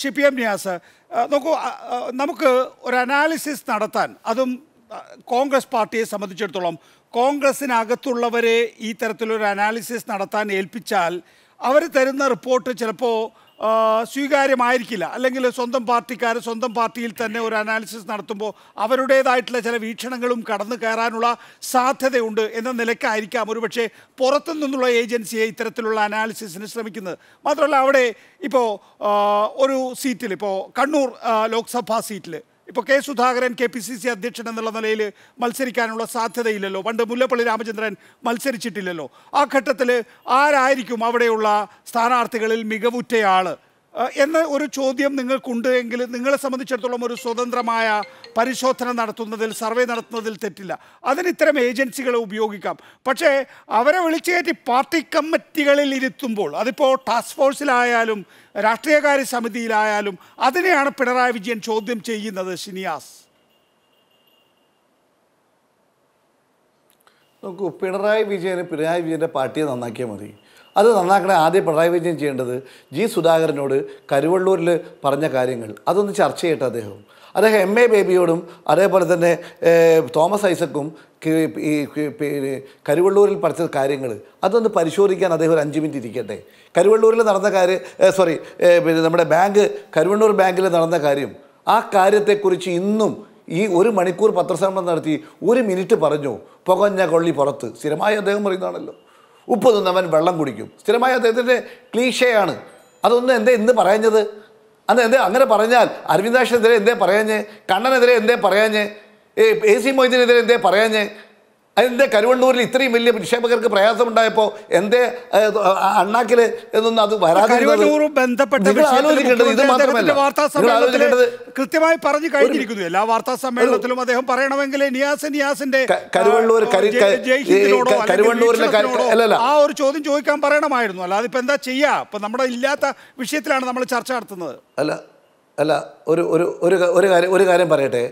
Xi P M Niyas നോക്കൂ നമുക്ക് ഒരു അനാലിസിസ് നടത്താൻ അതും കോൺഗ്രസ് പാർട്ടിയെ സംബന്ധിച്ചിടത്തോളം കോൺഗ്രസ്സിനകത്തുള്ളവരെ ഈ തരത്തിലൊരു അനാലിസിസ് നടത്താൻ ഏൽപ്പിച്ചാൽ അവർ തരുന്ന റിപ്പോർട്ട് ചിലപ്പോൾ സ്വീകാര്യമായിരിക്കില്ല അല്ലെങ്കിൽ സ്വന്തം പാർട്ടിക്കാർ സ്വന്തം പാർട്ടിയിൽ തന്നെ ഒരു അനാലിസിസ് നടത്തുമ്പോൾ അവരുടേതായിട്ടുള്ള ചില വീക്ഷണങ്ങളും കടന്നു കയറാനുള്ള സാധ്യതയുണ്ട് എന്ന നിലക്കായിരിക്കാം ഒരുപക്ഷെ പുറത്തു നിന്നുള്ള ഏജൻസിയെ ഇത്തരത്തിലുള്ള അനാലിസിസിന് ശ്രമിക്കുന്നത് മാത്രമല്ല അവിടെ ഇപ്പോൾ ഒരു സീറ്റിൽ ഇപ്പോൾ കണ്ണൂർ ലോക്സഭാ സീറ്റിൽ ഇപ്പോൾ K Sudhakaran K P C C അധ്യക്ഷൻ എന്നുള്ള നിലയിൽ മത്സരിക്കാനുള്ള സാധ്യതയില്ലല്ലോ പണ്ട് മുല്ലപ്പള്ളി രാമചന്ദ്രൻ മത്സരിച്ചിട്ടില്ലല്ലോ ആ ഘട്ടത്തിൽ ആരായിരിക്കും അവിടെയുള്ള സ്ഥാനാർത്ഥികളിൽ മികവുറ്റയാൾ എന്ന ഒരു ചോദ്യം നിങ്ങൾക്കുണ്ട് എങ്കിൽ നിങ്ങളെ സംബന്ധിച്ചിടത്തോളം ഒരു സ്വതന്ത്രമായ പരിശോധന നടത്തുന്നതിൽ സർവേ നടത്തുന്നതിൽ തെറ്റില്ല അതിന് ഇത്തരം ഏജൻസികളെ ഉപയോഗിക്കാം പക്ഷേ അവരെ വിളിച്ചു കയറ്റി പാർട്ടി കമ്മിറ്റികളിൽ ഇരുത്തുമ്പോൾ അതിപ്പോൾ ടാസ്ക് ഫോഴ്സിലായാലും രാഷ്ട്രീയകാര്യ സമിതിയിലായാലും അതിനെയാണ് പിണറായി വിജയൻ ചോദ്യം ചെയ്യുന്നത് ഷിനിയാസ് നോക്കൂ പിണറായി വിജയന് പിണറായി വിജയൻ്റെ പാർട്ടിയെ നന്നാക്കിയാൽ മതി അത് നന്നാക്കണേ ആദ്യം പിണറായി വിജയൻ ചെയ്യേണ്ടത് ജി സുധാകരനോട് കരുവള്ളൂരിൽ പറഞ്ഞ കാര്യങ്ങൾ അതൊന്ന് ചർച്ച ചെയ്യട്ടെ അദ്ദേഹം അദ്ദേഹം എം എ ബേബിയോടും അതേപോലെ തന്നെ തോമസ് ഐസക്കും ഈ പിന്നെ കരുവള്ളൂരിൽ പഠിച്ച കാര്യങ്ങൾ അതൊന്ന് പരിശോധിക്കാൻ അദ്ദേഹം ഒരു അഞ്ച് മിനിറ്റ് ഇരിക്കട്ടെ കരുവള്ളൂരിൽ നടന്ന കാര്യം സോറി പിന്നെ നമ്മുടെ ബാങ്ക് കരുവണ്ണൂർ ബാങ്കിൽ നടന്ന കാര്യം ആ കാര്യത്തെക്കുറിച്ച് ഇന്നും ഈ ഒരു മണിക്കൂർ പത്രസമ്മേളനം നടത്തി ഒരു മിനിറ്റ് പറഞ്ഞു പുകഞ്ഞ കൊള്ളി പുറത്ത് സ്ഥിരമായി അദ്ദേഹം പറയുന്നതാണല്ലോ ഉപ്പ് തിന്നവൻ വെള്ളം കുടിക്കും സ്ഥിരമായ അദ്ദേഹത്തിൻ്റെ ക്ലീശയാണ് അതൊന്നും എന്തേ എന്ത് പറയഞ്ഞത് അന്ന് എന്തേ അങ്ങനെ പറഞ്ഞാൽ അരവിന്ദാഷിനെതിരെ എന്തേ പറയാഞ്ഞേ കണ്ണനെതിരെ എന്തേ പറയാഞ്ഞേ എ സി മൊയ്തീനെതിരെ എന്തേ പറയാഞ്ഞേ എന്തേ കരുവണ്ണൂരിൽ ഇത്രയും വലിയ നിക്ഷേപകർക്ക് പ്രയാസമുണ്ടായപ്പോൾ എന്തേ അണ്ണാക്കിൽ എന്നൊന്നും അത് വരാതെ ആലോചിക്കേണ്ടത് ഇത് മാത്രമല്ല കൃത്യമായി പറഞ്ഞു കഴിഞ്ഞിരിക്കുന്നു എല്ലാ വാർത്താ സമ്മേളനത്തിലും അദ്ദേഹം പറയണമെങ്കിൽ നിയാസ് നിയാസിന്റെ കരുവണ്ണൂർ കരുവണ്ണൂരിലെ ആ ഒരു ചോദ്യം ചോദിക്കാൻ പറയണമായിരുന്നു അല്ലാതെ ഇപ്പൊ എന്താ ചെയ്യാ ഇപ്പൊ നമ്മുടെ ഇല്ലാത്ത വിഷയത്തിലാണ് നമ്മൾ ചർച്ച നടത്തുന്നത് അല്ല അല്ല ഒരു ഒരു ഒരു ഒരു കാര്യം ഒരു കാര്യം പറയട്ടെ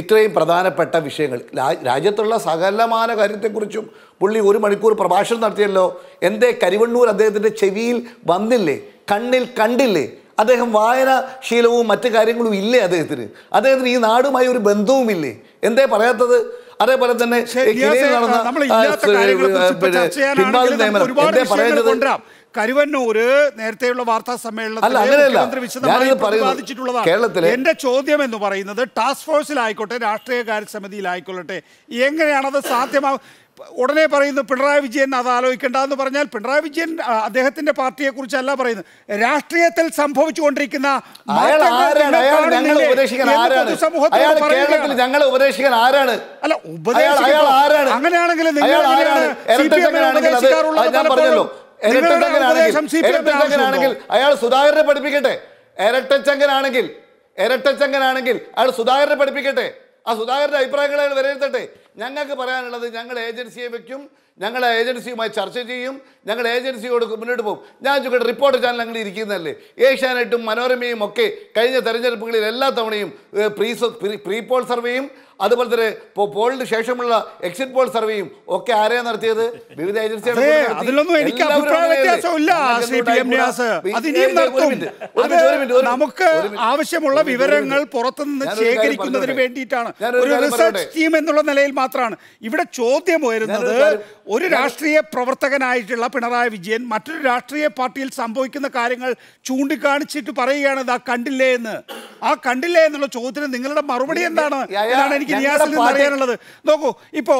ഇത്രയും പ്രധാനപ്പെട്ട വിഷയങ്ങൾ രാജ്യത്തുള്ള സകലമാന കാര്യത്തെക്കുറിച്ചും പുള്ളി ഒരു മണിക്കൂർ പ്രഭാഷണം നടത്തിയല്ലോ എന്തേ കരിവണ്ണൂർ അദ്ദേഹത്തിൻ്റെ ചെവിയിൽ വന്നില്ലേ കണ്ണിൽ കണ്ടില്ലേ അദ്ദേഹം വായനാശീലവും മറ്റു കാര്യങ്ങളും ഇല്ലേ അദ്ദേഹത്തിന് അദ്ദേഹത്തിന് ഈ നാടുമായി ഒരു ഇല്ലേ എന്തേ പറയാത്തത് അതേപോലെ തന്നെ നടന്ന പിൻവാതിൽ നിയമനം എന്തേ പറയുന്നത് കരുവന്നൂർ നേരത്തെയുള്ള വാർത്താ സമ്മേളനത്തിൽ എന്റെ ചോദ്യം എന്ന് പറയുന്നത് ടാസ്ക് ഫോഴ്സിലായിക്കോട്ടെ രാഷ്ട്രീയ കാര്യ സമിതിയിലായിക്കൊള്ളട്ടെ എങ്ങനെയാണത് സാധ്യമാ ഉടനെ പറയുന്നു പിണറായി വിജയൻ അത് ആലോചിക്കേണ്ടെന്ന് എന്ന് പറഞ്ഞാൽ പിണറായി വിജയൻ അദ്ദേഹത്തിന്റെ പാർട്ടിയെ കുറിച്ചല്ല പറയുന്നത് രാഷ്ട്രീയത്തിൽ സംഭവിച്ചുകൊണ്ടിരിക്കുന്ന അങ്ങനെയാണെങ്കിൽ നിങ്ങൾ ആണെങ്കിൽ അയാൾ സുധാകരനെ പഠിപ്പിക്കട്ടെ ഇരട്ടച്ചങ്കനാണെങ്കിൽ ഇരട്ടച്ചങ്കനാണെങ്കിൽ അയാൾ സുധാകരനെ പഠിപ്പിക്കട്ടെ ആ സുധാകരന്റെ അഭിപ്രായങ്ങൾ അയാൾ വിലയിരുത്തട്ടെ ഞങ്ങൾക്ക് പറയാനുള്ളത് ഞങ്ങൾ ഏജൻസിയെ വെക്കും ഞങ്ങൾ ഏജൻസിയുമായി ചർച്ച ചെയ്യും ഞങ്ങൾ ഏജൻസിയോട് മുന്നോട്ട് പോകും ഞാൻ ചോദിക്കട്ടെ റിപ്പോർട്ടർ ചാനൽ അങ്ങനെ ഇരിക്കുന്നതല്ലേ ഏഷ്യാനെറ്റും മനോരമയും ഒക്കെ കഴിഞ്ഞ തെരഞ്ഞെടുപ്പുകളിൽ എല്ലാ തവണയും പ്രീ പ്രീ പോൾ സർവേയും അതുപോലെ തന്നെ ഇപ്പോൾ പോളിന് ശേഷമുള്ള എക്സിറ്റ് പോൾ സർവേയും ഒക്കെ ആരെയാണ് നടത്തിയത് വിവിധ ഏജൻസികൾ നമുക്ക് ആവശ്യമുള്ള വിവരങ്ങൾ പുറത്തുനിന്ന് ശേഖരിക്കുന്നതിന് വേണ്ടിയിട്ടാണ് ഒരു റിസർച്ച് ടീം എന്നുള്ള നിലയിൽ മാത്രമാണ് ഇവിടെ ചോദ്യം ഉയരുന്നത് ഒരു രാഷ്ട്രീയ പ്രവർത്തകനായിട്ടുള്ള പിണറായി വിജയൻ മറ്റൊരു രാഷ്ട്രീയ പാർട്ടിയിൽ സംഭവിക്കുന്ന കാര്യങ്ങൾ ചൂണ്ടിക്കാണിച്ചിട്ട് പറയുകയാണ് ആ കണ്ടില്ലേ എന്ന് ആ കണ്ടില്ലേ എന്നുള്ള ചോദ്യത്തിന് നിങ്ങളുടെ മറുപടി എന്താണ് എനിക്ക് നോക്കൂ ഇപ്പോ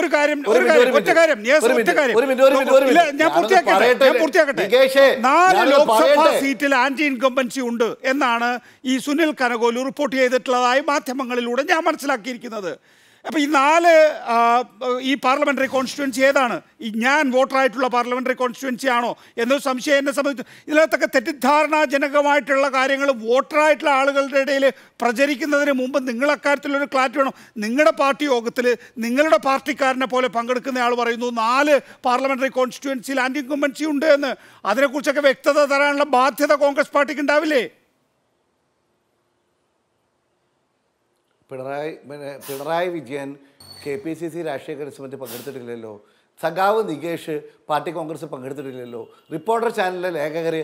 ഒരു കാര്യം ഒരു കാര്യം ഒരു ഞാൻ പൂർത്തിയാക്കട്ടെ ഞാൻ പൂർത്തിയാക്കട്ടെ നാല് ലോക്സഭാ സീറ്റിൽ ആന്റി ഉണ്ട് എന്നാണ് ഈ സുനിൽ കനകോലി റിപ്പോർട്ട് ചെയ്തിട്ടുള്ളതായി മാധ്യമങ്ങളിലൂടെ ഞാൻ മനസ്സിലാക്കിയിരിക്കുന്നത് അപ്പോൾ ഈ നാല് ഈ പാർലമെൻ്ററി കോൺസ്റ്റിറ്റ്യുവൻസി ഏതാണ് ഈ ഞാൻ വോട്ടറായിട്ടുള്ള പാർലമെൻ്ററി കോൺസ്റ്റിറ്റ്യുവൻസി ആണോ എന്നൊരു സംശയം എന്നെ സംബന്ധിച്ച് ഇതിനകത്തൊക്കെ തെറ്റിദ്ധാരണാജനകമായിട്ടുള്ള കാര്യങ്ങൾ വോട്ടറായിട്ടുള്ള ആളുകളുടെ ഇടയിൽ പ്രചരിക്കുന്നതിന് മുമ്പ് നിങ്ങൾ അക്കാര്യത്തിലൊരു ക്ലാരിറ്റി വേണം നിങ്ങളുടെ പാർട്ടി യോഗത്തിൽ നിങ്ങളുടെ പാർട്ടിക്കാരനെ പോലെ പങ്കെടുക്കുന്ന ആൾ പറയുന്നു നാല് പാർലമെൻ്ററി കോൺസ്റ്റിറ്റ്യുവൻസിയിൽ ആൻറ്റി ഇൻകമ്പൻസി ഉണ്ട് എന്ന് അതിനെക്കുറിച്ചൊക്കെ വ്യക്തത തരാനുള്ള ബാധ്യത കോൺഗ്രസ് പാർട്ടിക്ക് ഉണ്ടാവില്ലേ പിണറായി പിന്നെ Pinarayi Vijayan K P C C രാഷ്ട്രീയ കരസ്മറ്റ് പങ്കെടുത്തിട്ടില്ലല്ലോ സഖാവ് നികേഷ് പാർട്ടി കോൺഗ്രസ് പങ്കെടുത്തിട്ടില്ലല്ലോ റിപ്പോർട്ടർ ചാനലിലെ ലേഖകർ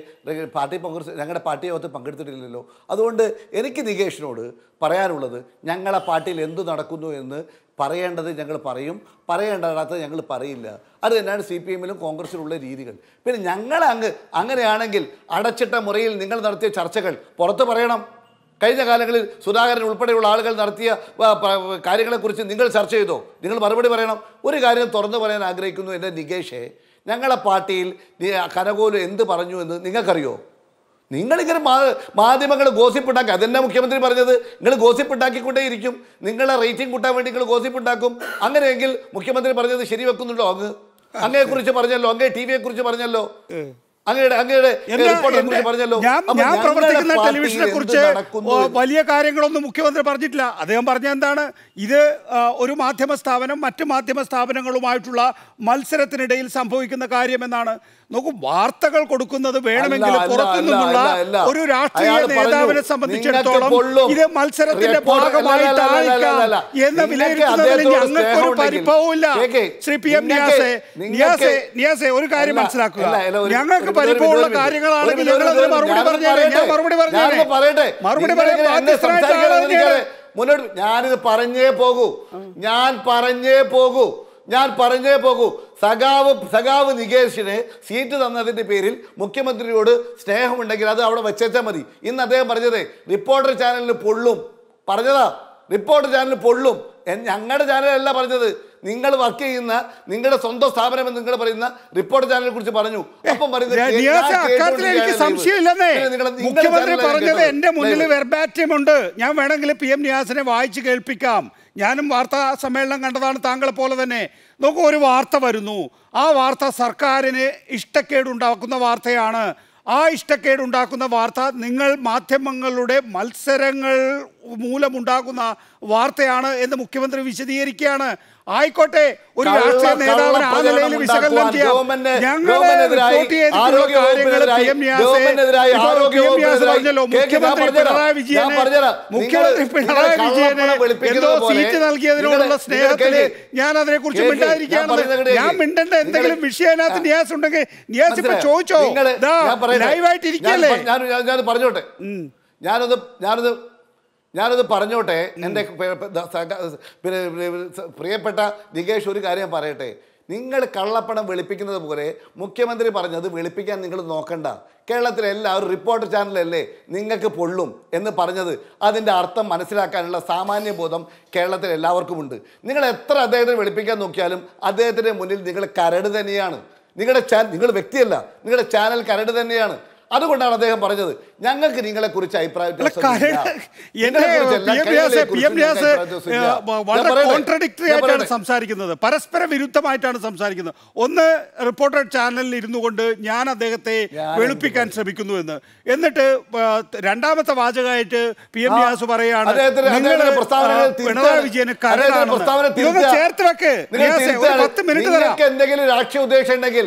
പാർട്ടി കോൺഗ്രസ് ഞങ്ങളുടെ പാർട്ടി യോഗത്തിൽ പങ്കെടുത്തിട്ടില്ലല്ലോ അതുകൊണ്ട് എനിക്ക് നികേഷിനോട് പറയാനുള്ളത് ഞങ്ങളെ പാർട്ടിയിൽ എന്തു നടക്കുന്നു എന്ന് പറയേണ്ടത് ഞങ്ങൾ പറയും പറയേണ്ടതാത്ത ഞങ്ങൾ പറയില്ല അത് തന്നെയാണ് സി പി എമ്മിലും കോൺഗ്രസ്സിലുള്ള രീതികൾ പിന്നെ ഞങ്ങൾ അങ്ങ് അങ്ങനെയാണെങ്കിൽ അടച്ചിട്ട മുറിയിൽ നിങ്ങൾ നടത്തിയ ചർച്ചകൾ പുറത്ത് പറയണം കഴിഞ്ഞ കാലങ്ങളിൽ സുധാകരൻ ഉൾപ്പെടെയുള്ള ആളുകൾ നടത്തിയ കാര്യങ്ങളെക്കുറിച്ച് നിങ്ങൾ ചർച്ച ചെയ്തോ നിങ്ങൾ മറുപടി പറയണം ഒരു കാര്യം തുറന്നു പറയാൻ ആഗ്രഹിക്കുന്നു എൻ്റെ നികേഷേ ഞങ്ങളെ പാർട്ടിയിൽ കനകോല് എന്ത് പറഞ്ഞു എന്ന് നിങ്ങൾക്കറിയോ നിങ്ങളിങ്ങനെ മാ മാധ്യമങ്ങൾ ഗോസിപ്പുണ്ടാക്കി അതെന്നെ മുഖ്യമന്ത്രി പറഞ്ഞത് നിങ്ങൾ ഗോസിപ്പുണ്ടാക്കിക്കൊണ്ടേ ഇരിക്കും നിങ്ങളെ റേറ്റിംഗ് കൂട്ടാൻ വേണ്ടി നിങ്ങൾ ഗോസിപ്പുണ്ടാക്കും അങ്ങനെയെങ്കിൽ മുഖ്യമന്ത്രി പറഞ്ഞത് ശരിവെക്കുന്നുണ്ടോ അങ്ങ് അങ്ങയെക്കുറിച്ച് പറഞ്ഞല്ലോ അങ്ങേ ടി വിയെക്കുറിച്ച് പറഞ്ഞല്ലോ പറഞ്ഞല്ലോ ഞാൻ പ്രവർത്തിക്കുന്ന ടെലിവിഷനെ കുറിച്ച് വലിയ കാര്യങ്ങളൊന്നും മുഖ്യമന്ത്രി പറഞ്ഞിട്ടില്ല അദ്ദേഹം പറഞ്ഞ എന്താണ് ഇത് ഒരു മാധ്യമ സ്ഥാപനം മറ്റ് മാധ്യമ സ്ഥാപനങ്ങളുമായിട്ടുള്ള മത്സരത്തിനിടയിൽ സംഭവിക്കുന്ന കാര്യമെന്നാണ് നോക്കൂ വാർത്തകൾ കൊടുക്കുന്നത് വേണമെങ്കിൽ പുറത്തു നിന്നുള്ള ഒരു രാഷ്ട്രീയ നേതാവിനെ സംബന്ധിച്ചിടത്തോളം ഇത് മത്സരത്തിന്റെ ഭാഗമായിട്ടായിരിക്കാം എന്ന് വിലയിരുത്തുന്നതിൽ ഞങ്ങൾക്ക് ഒരു ശ്രീ പി എം നിയാസെ നിയാസെ നിയാസെ ഒരു കാര്യം മനസ്സിലാക്കുക ഞങ്ങൾക്ക് വലിപ്പമുള്ള കാര്യങ്ങളാണെങ്കിൽ മറുപടി ഞാൻ മറുപടി പറയട്ടെ മറുപടി മുന്നോട്ട് ഞാനിത് പറഞ്ഞേ പോകൂ ഞാൻ പറഞ്ഞേ പോകൂ ഞാൻ പറഞ്ഞേ പോകൂ സഖാവ് സഖാവ് നികേഷിന് സീറ്റ് തന്നതിൻ്റെ പേരിൽ മുഖ്യമന്ത്രിയോട് സ്നേഹമുണ്ടെങ്കിൽ അത് അവിടെ വെച്ചാൽ മതി ഇന്ന് അദ്ദേഹം പറഞ്ഞത് റിപ്പോർട്ടർ ചാനലിന് പൊള്ളും പറഞ്ഞതാ റിപ്പോർട്ടർ ചാനലിന് പൊള്ളും ഞങ്ങളുടെ ചാനലല്ല പറഞ്ഞത് നിങ്ങൾ വർക്ക് ചെയ്യുന്ന നിങ്ങളുടെ സ്വന്തം സ്ഥാപനം എന്ന് നിങ്ങൾ പറയുന്ന റിപ്പോർട്ട് ചാനലിനെ കുറിച്ച് പറഞ്ഞു ഒപ്പം മുഖ്യമന്ത്രി പറഞ്ഞത് മുന്നിൽ ഞാൻ വേണമെങ്കിൽ പി എം നിയാസിനെ വായിച്ചു കേൾപ്പിക്കാം ഞാനും വാർത്താ സമ്മേളനം കണ്ടതാണ് താങ്കളെ പോലെ തന്നെ നോക്കൂ ഒരു വാർത്ത വരുന്നു ആ വാർത്ത സർക്കാരിന് ഇഷ്ടക്കേടുണ്ടാക്കുന്ന വാർത്തയാണ് ആ ഇഷ്ടക്കേടുണ്ടാക്കുന്ന വാർത്ത നിങ്ങൾ മാധ്യമങ്ങളുടെ മത്സരങ്ങൾ മൂലമുണ്ടാക്കുന്ന വാർത്തയാണ് എന്ന് മുഖ്യമന്ത്രി വിശദീകരിക്കുകയാണ് ആയിക്കോട്ടെ ഒരു രാഷ്ട്രീയ നേതാവിന് ആ നിലയിൽ വിശകലനം ചെയ്യാം ഞങ്ങളെ റിപ്പോർട്ട് ചെയ്തിട്ടുള്ള കാര്യങ്ങൾ പി എം പറഞ്ഞല്ലോ മുഖ്യമന്ത്രി പിണറായി വിജയനെ മുഖ്യമന്ത്രി പിണറായി വിജയനെ എന്തോ സീറ്റ് നൽകിയതിനോടുള്ള സ്നേഹത്തില് ഞാൻ അതിനെ കുറിച്ച് മിണ്ടാതിരിക്കുകയാണ് ഞാൻ മിണ്ടേണ്ട എന്തെങ്കിലും വിഷയം അതിനകത്ത് നിയാസ് ഉണ്ടെങ്കിൽ നിയാസ് ഇപ്പൊ ചോദിച്ചോ ലൈവായിട്ട് ഇരിക്കല്ലേ ഞാൻ പറഞ്ഞോട്ടെ ഞാനൊന്ന് ഞാനൊന്ന് ഞാനത് പറഞ്ഞോട്ടെ എൻ്റെ പിന്നെ പ്രിയപ്പെട്ട നികേഷ് ഒരു കാര്യം പറയട്ടെ നിങ്ങൾ കള്ളപ്പണം വെളുപ്പിക്കുന്നത് പോലെ മുഖ്യമന്ത്രി പറഞ്ഞത് വെളുപ്പിക്കാൻ നിങ്ങൾ നോക്കണ്ട കേരളത്തിലെ എല്ലാവരും റിപ്പോർട്ടർ ചാനലല്ലേ നിങ്ങൾക്ക് പൊള്ളും എന്ന് പറഞ്ഞത് അതിൻ്റെ അർത്ഥം മനസ്സിലാക്കാനുള്ള സാമാന്യ ബോധം കേരളത്തിൽ എല്ലാവർക്കുമുണ്ട് നിങ്ങൾ എത്ര അദ്ദേഹത്തെ വെളുപ്പിക്കാൻ നോക്കിയാലും അദ്ദേഹത്തിൻ്റെ മുന്നിൽ നിങ്ങൾ കരട് തന്നെയാണ് നിങ്ങളുടെ ചാനൽ നിങ്ങൾ വ്യക്തിയല്ല നിങ്ങളുടെ ചാനൽ കരട് തന്നെയാണ് അതുകൊണ്ടാണ് അദ്ദേഹം പറഞ്ഞത് ഞങ്ങൾക്ക് നിങ്ങളെ കുറിച്ച് അഭിപ്രായം സംസാരിക്കുന്നത് പരസ്പര വിരുദ്ധമായിട്ടാണ് സംസാരിക്കുന്നത് ഒന്ന് റിപ്പോർട്ടർ ചാനലിൽ ഇരുന്നു കൊണ്ട് ഞാൻ അദ്ദേഹത്തെ വെളുപ്പിക്കാൻ ശ്രമിക്കുന്നു എന്ന് എന്നിട്ട് രണ്ടാമത്തെ വാചകമായിട്ട് പി എം വ്യാസ് പറയാണ് പിണറായി വിജയന് ചേർത്ത് വെക്കേ പത്ത് മിനിറ്റ് എന്തെങ്കിലും ഉദ്ദേശം ഉണ്ടെങ്കിൽ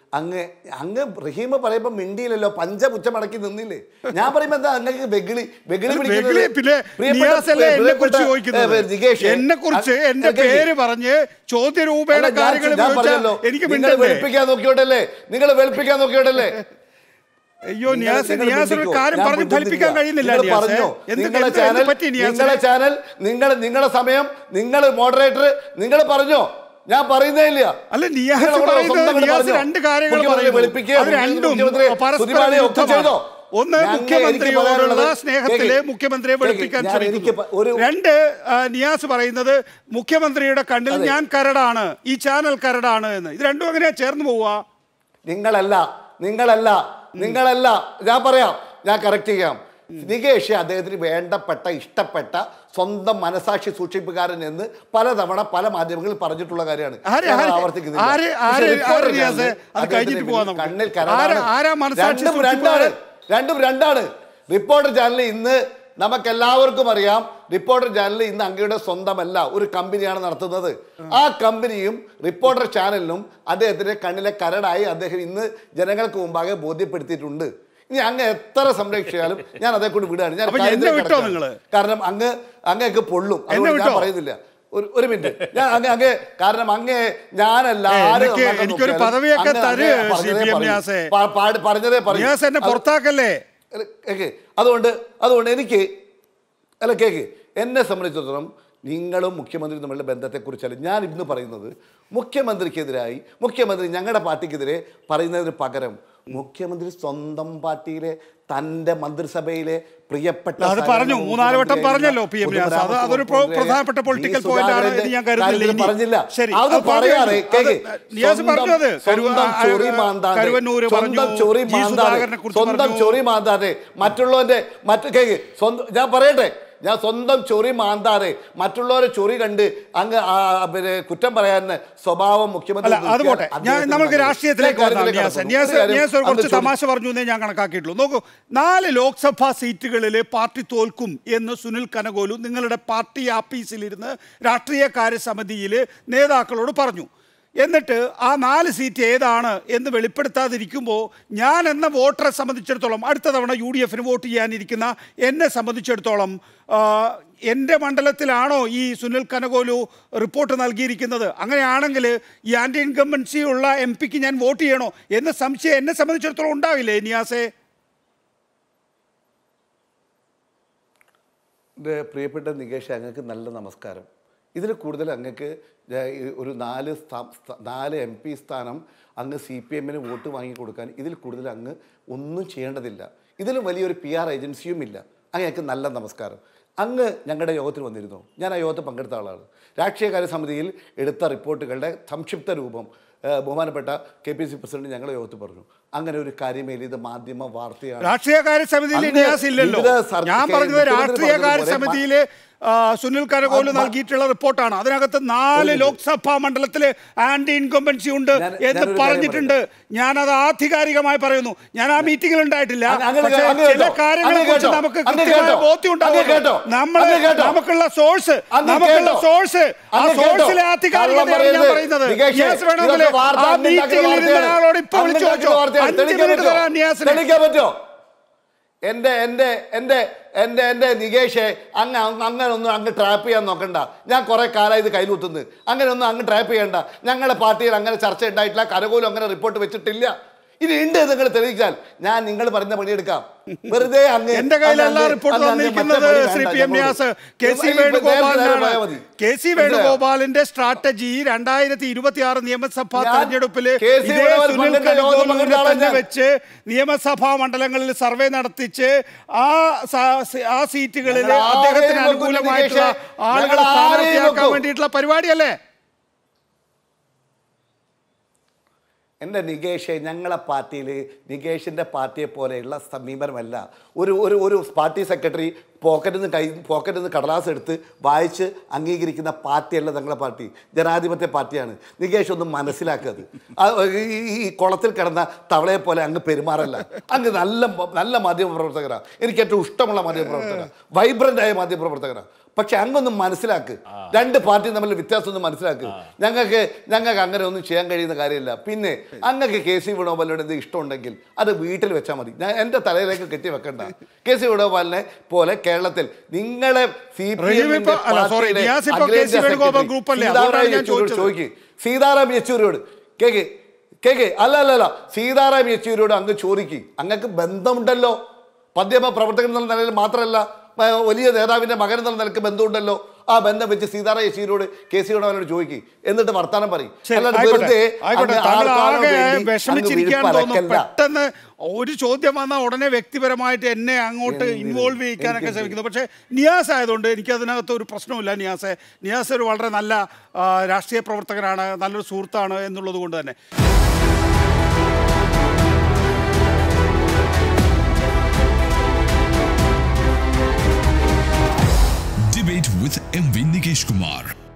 അങ്ങ് അങ്ങ് റഹീമ പറയുമ്പോ മിണ്ടിയില്ലല്ലോ പഞ്ച പുച്ചമടക്കി നിന്നില്ലേ ഞാൻ പറയുമ്പോ എന്താ അങ്ങക്ക് വെകിളി വെകിളി വെളുപ്പിക്കാൻ നോക്കിയോട്ടല്ലേ നിങ്ങൾ വെളുപ്പിക്കാൻ നോക്കിയോട്ടല്ലേ അയ്യോ നിങ്ങളെ ചാനൽ നിങ്ങൾ നിങ്ങളുടെ സമയം നിങ്ങൾ മോഡറേറ്റർ നിങ്ങൾ പറഞ്ഞോ ഞാൻ പറയുന്നേ ഇല്ല അല്ല നിയാസ് രണ്ട് കാര്യങ്ങൾ പറയുന്നു രണ്ടും പരസ്പരം ഒന്ന് മുഖ്യമന്ത്രിയോടുള്ള സ്നേഹത്തിലെ മുഖ്യമന്ത്രിയെ വെളുപ്പിക്കാൻ ശ്രമിക്കുന്നു രണ്ട് നിയാസ് പറയുന്നത് മുഖ്യമന്ത്രിയുടെ കണ്ണിൽ ഞാൻ കരടാണ് ഈ ചാനൽ കരടാണ് എന്ന് ഇത് രണ്ടും എങ്ങനെയാ ചേർന്ന് പോവുക നിങ്ങളല്ല നിങ്ങളല്ല നിങ്ങളല്ല ഞാൻ പറയാം ഞാൻ കറക്റ്റ് ചെയ്യാം നികേഷ് അദ്ദേഹത്തിന് വേണ്ടപ്പെട്ട ഇഷ്ടപ്പെട്ട സ്വന്തം മനസാക്ഷി സൂക്ഷിപ്പുകാരൻ എന്ന് പലതവണ പല മാധ്യമങ്ങളിൽ പറഞ്ഞിട്ടുള്ള കാര്യമാണ് കണ്ണിൽ രണ്ടും രണ്ടാണ് രണ്ടും രണ്ടാണ് റിപ്പോർട്ടർ ചാനൽ ഇന്ന് എല്ലാവർക്കും അറിയാം റിപ്പോർട്ടർ ചാനൽ ഇന്ന് അങ്ങയുടെ സ്വന്തമല്ല ഒരു കമ്പനിയാണ് നടത്തുന്നത് ആ കമ്പനിയും റിപ്പോർട്ടർ ചാനലിനും അദ്ദേഹത്തിന്റെ കണ്ണിലെ കരടായി അദ്ദേഹം ഇന്ന് ജനങ്ങൾക്ക് മുമ്പാകെ ബോധ്യപ്പെടുത്തിയിട്ടുണ്ട് ഇനി അങ്ങ് എത്ര സംരക്ഷിച്ചാലും ഞാൻ അതേ കൊണ്ട് വിടുകയാണ് ഞാൻ കാരണം അങ്ങ് അങ്ങേക്ക് പൊള്ളും അതുകൊണ്ട് ഞാൻ പറയുന്നില്ല ഒരു ഒരു മിനിറ്റ് ഞാൻ അങ്ങ് അങ്ങ് കാരണം അങ്ങേ ഞാനല്ല പദവിയൊക്കെ പറഞ്ഞതേ പറഞ്ഞു പുറത്താക്കല്ലേ കേക്ക് അതുകൊണ്ട് അതുകൊണ്ട് എനിക്ക് അല്ല കേക്ക് എന്നെ സംബന്ധിച്ചിടത്തോളം നിങ്ങളും മുഖ്യമന്ത്രിയും തമ്മിലുള്ള ബന്ധത്തെക്കുറിച്ചല്ല ഞാൻ ഇന്ന് പറയുന്നത് മുഖ്യമന്ത്രിക്കെതിരായി മുഖ്യമന്ത്രി ഞങ്ങളുടെ പാർട്ടിക്കെതിരെ പറയുന്നതിന് പകരം മുഖ്യമന്ത്രി സ്വന്തം പാർട്ടിയിലെ തന്റെ മന്ത്രിസഭയിലെ പ്രിയപ്പെട്ട അത് പറഞ്ഞു മൂന്നാല് വട്ടം പറഞ്ഞല്ലോ പി എം അതൊരു പ്രധാനപ്പെട്ട പൊളിറ്റിക്കൽ പോയിന്റ് ആണ് ഞാൻ കരുതുന്നില്ല പറഞ്ഞില്ല അത് പറയാറ് പറഞ്ഞത് സ്വന്തം മറ്റുള്ളവന്റെ മറ്റു കേക്ക് സ്വന്തം ഞാൻ പറയട്ടെ ഞാൻ സ്വന്തം ചൊറി മാന്താറ് മറ്റുള്ളവരെ ചൊറി കണ്ട് അങ്ങ് കുറ്റം പറയാൻ സ്വഭാവം മുഖ്യമന്ത്രി നമുക്ക് കുറച്ച് തമാശ പറഞ്ഞു ഞാൻ കണക്കാക്കിയിട്ടുള്ളൂ നോക്കൂ നാല് ലോക്സഭാ സീറ്റുകളിലെ പാർട്ടി തോൽക്കും എന്ന് സുനിൽ കനകോലു നിങ്ങളുടെ പാർട്ടി ആഫീസിലിരുന്ന് രാഷ്ട്രീയ കാര്യസമിതിയിൽ നേതാക്കളോട് പറഞ്ഞു എന്നിട്ട് ആ നാല് സീറ്റ് ഏതാണ് എന്ന് വെളിപ്പെടുത്താതിരിക്കുമ്പോൾ ഞാൻ എന്ന വോട്ടറെ സംബന്ധിച്ചിടത്തോളം അടുത്ത തവണ യു ഡി എഫിന് വോട്ട് ചെയ്യാനിരിക്കുന്ന എന്നെ സംബന്ധിച്ചിടത്തോളം എൻ്റെ മണ്ഡലത്തിലാണോ ഈ സുനിൽ കനകോലു റിപ്പോർട്ട് നൽകിയിരിക്കുന്നത് അങ്ങനെയാണെങ്കിൽ ഈ ആൻറ്റി ഇൻകംബൻസി ഉള്ള എം പിക്ക് ഞാൻ വോട്ട് ചെയ്യണോ എന്ന സംശയം എന്നെ സംബന്ധിച്ചിടത്തോളം ഉണ്ടാവില്ലേ നിയാസേ പ്രിയപ്പെട്ട നികേഷ് അങ്ങക്ക് നല്ല നമസ്കാരം ഇതിൽ കൂടുതൽ അങ്ങക്ക് ഒരു നാല് നാല് എം പി സ്ഥാനം അങ്ങ് സി പി എമ്മിന് വോട്ട് വാങ്ങിക്കൊടുക്കാൻ ഇതിൽ കൂടുതൽ അങ്ങ് ഒന്നും ചെയ്യേണ്ടതില്ല ഇതിലും വലിയൊരു പി ആർ ഏജൻസിയും ഇല്ല അങ്ങേക്ക് നല്ല നമസ്കാരം അങ്ങ് ഞങ്ങളുടെ യോഗത്തിൽ വന്നിരുന്നു ഞാൻ ആ യോഗത്തിൽ പങ്കെടുത്ത ആളാണ് രാഷ്ട്രീയകാര്യ സമിതിയിൽ എടുത്ത റിപ്പോർട്ടുകളുടെ സംക്ഷിപ്ത രൂപം ബഹുമാനപ്പെട്ട കെ പി സി പ്രസിഡന്റ് ഞങ്ങളുടെ യോഗത്തിൽ പറഞ്ഞു അങ്ങനെ ഒരു കാര്യമേ ഇത് മാധ്യമ വാർത്തയാണ് രാഷ്ട്രീയകാര്യ സമിതിയിൽ ഇനിയാസ് ഇല്ലല്ലോ ഞാൻ പറഞ്ഞത് രാഷ്ട്രീയകാര്യ സമിതിയിലെ സുനിൽ കരകോല് നൽകിയിട്ടുള്ള റിപ്പോർട്ടാണ് അതിനകത്ത് നാല് ലോക്സഭാ മണ്ഡലത്തിൽ ആന്റി ഇൻകംബൻസി ഉണ്ട് എന്ന് പറഞ്ഞിട്ടുണ്ട് ഞാൻ അത് ആധികാരികമായി പറയുന്നു ഞാൻ ആ മീറ്റിംഗിൽ ഉണ്ടായിട്ടില്ല ചില കാര്യങ്ങളെ കുറിച്ച് നമുക്ക് കൃത്യമായ ബോധ്യം നമ്മൾ നമുക്കുള്ള സോഴ്സ് നമുക്കുള്ള സോഴ്സ് ആ സോഴ്സിലെ ആധികാരികതയാണ് ഞാൻ പറയുന്നത് ആ മീറ്റിംഗിൽ ഇരുന്ന ആളോട് ഇപ്പൊ വിളിച്ചു ചോദിച്ചോ തെളിയിക്കാൻ പറ്റുമോ എന്റെ എന്റെ എന്റെ എൻ്റെ എൻ്റെ നികേഷെ അങ്ങ് അങ്ങനെ ഒന്നും അങ്ങ് ട്രാപ്പ് ചെയ്യാൻ നോക്കണ്ട ഞാൻ കുറേ കാലമായി ഇത് കയ്യിലുത്തുന്നു അങ്ങനെ ഒന്നും അങ്ങ് ട്രാപ്പ് ചെയ്യണ്ട ഞങ്ങളുടെ പാർട്ടിയിൽ അങ്ങനെ ചർച്ച ഉണ്ടായിട്ടില്ല കരകൂലം അങ്ങനെ റിപ്പോർട്ട് വെച്ചിട്ടില്ല ഇനി ഉണ്ട് നിങ്ങൾ തെളിയിച്ചാൽ ഞാൻ നിങ്ങൾ പണി പണിയെടുക്കാം വെറുതെ എന്റെ കയ്യിലെല്ലാം റിപ്പോർട്ട് വന്നിരിക്കുന്നത് Shri P M Niyas K C വേണുഗോപാലിനാണ് കെ സി വേണുഗോപാലിന്റെ സ്ട്രാറ്റജി രണ്ടായിരത്തി ഇരുപത്തി ആറ് നിയമസഭാ തെരഞ്ഞെടുപ്പില് വെച്ച് നിയമസഭാ മണ്ഡലങ്ങളിൽ സർവേ നടത്തിച്ച് ആ ആ സീറ്റുകളിൽ അദ്ദേഹത്തിന് അനുകൂലമായിട്ടുള്ള ആളുകളെ വേണ്ടിയിട്ടുള്ള പരിപാടിയല്ലേ എൻ്റെ നികേഷ് ഞങ്ങളെ പാർട്ടിയിൽ നികേഷിൻ്റെ പാർട്ടിയെ പോലെയുള്ള സമീപനമല്ല ഒരു ഒരു ഒരു പാർട്ടി സെക്രട്ടറി പോക്കറ്റിൽ നിന്ന് കൈ പോക്കറ്റിൽ നിന്ന് കടലാസ് എടുത്ത് വായിച്ച് അംഗീകരിക്കുന്ന പാർട്ടിയല്ല ഞങ്ങളെ പാർട്ടി ജനാധിപത്യ പാർട്ടിയാണ് നികേഷ് ഒന്നും മനസ്സിലാക്കരുത് ഈ കുളത്തിൽ കിടന്ന തവളയെ പോലെ അങ്ങ് പെരുമാറല്ല അങ്ങ് നല്ല നല്ല മാധ്യമപ്രവർത്തകരാണ് എനിക്ക് ഏറ്റവും ഇഷ്ടമുള്ള മാധ്യമപ്രവർത്തകരാണ് വൈബ്രൻ്റായ ആയ മാധ്യമപ്രവർത്തകരാണ് പക്ഷെ അങ്ങൊന്നും മനസ്സിലാക്ക് രണ്ട് പാർട്ടിയും തമ്മിൽ വ്യത്യാസം ഒന്നും മനസ്സിലാക്ക് ഞങ്ങൾക്ക് ഞങ്ങൾക്ക് അങ്ങനെ ഒന്നും ചെയ്യാൻ കഴിയുന്ന കാര്യമില്ല പിന്നെ അങ്ങക്ക് കെ സി വേണോപാലിനോട് എന്ത് ഇഷ്ടമുണ്ടെങ്കിൽ അത് വീട്ടിൽ വെച്ചാൽ മതി ഞാൻ എൻ്റെ തലയിലേക്ക് കെട്ടി വെക്കണ്ട കെ സി വേണോപാലിനെ പോലെ കേരളത്തിൽ നിങ്ങളെ സി പി ചോദിക്കും സീതാറാം യെച്ചൂരിയോട് കേക്ക് കേക്ക് അല്ല അല്ല അല്ല സീതാറാം യെച്ചൂരിയോട് അങ്ങ് ചോദിക്കും അങ്ങക്ക് ബന്ധമുണ്ടല്ലോ പദ്യമ പ്രവർത്തകൻ എന്നുള്ള നിലയിൽ മാത്രമല്ല വലിയ നേതാവിൻ്റെ മകൻ എന്നുള്ള നിലക്ക് ബന്ധമുണ്ടല്ലോ ആ ബന്ധം വെച്ച് സീതാറാം യെച്ചൂരിയോട് കെ സി ഗുണവനോട് ചോദിക്കും എന്നിട്ട് വർത്താനം പറയും പെട്ടെന്ന് ഒരു ചോദ്യം വന്നാൽ ഉടനെ വ്യക്തിപരമായിട്ട് എന്നെ അങ്ങോട്ട് ഇൻവോൾവ് ചെയ്യിക്കാനൊക്കെ ശ്രമിക്കുന്നു പക്ഷേ നിയാസ് ആയതുകൊണ്ട് എനിക്കതിനകത്ത് ഒരു പ്രശ്നമില്ല നിയാസെ നിയാസ് ഒരു വളരെ നല്ല രാഷ്ട്രീയ പ്രവർത്തകനാണ് നല്ലൊരു സുഹൃത്താണ് എന്നുള്ളത് കൊണ്ട് തന്നെ with M V Nikesh Kumar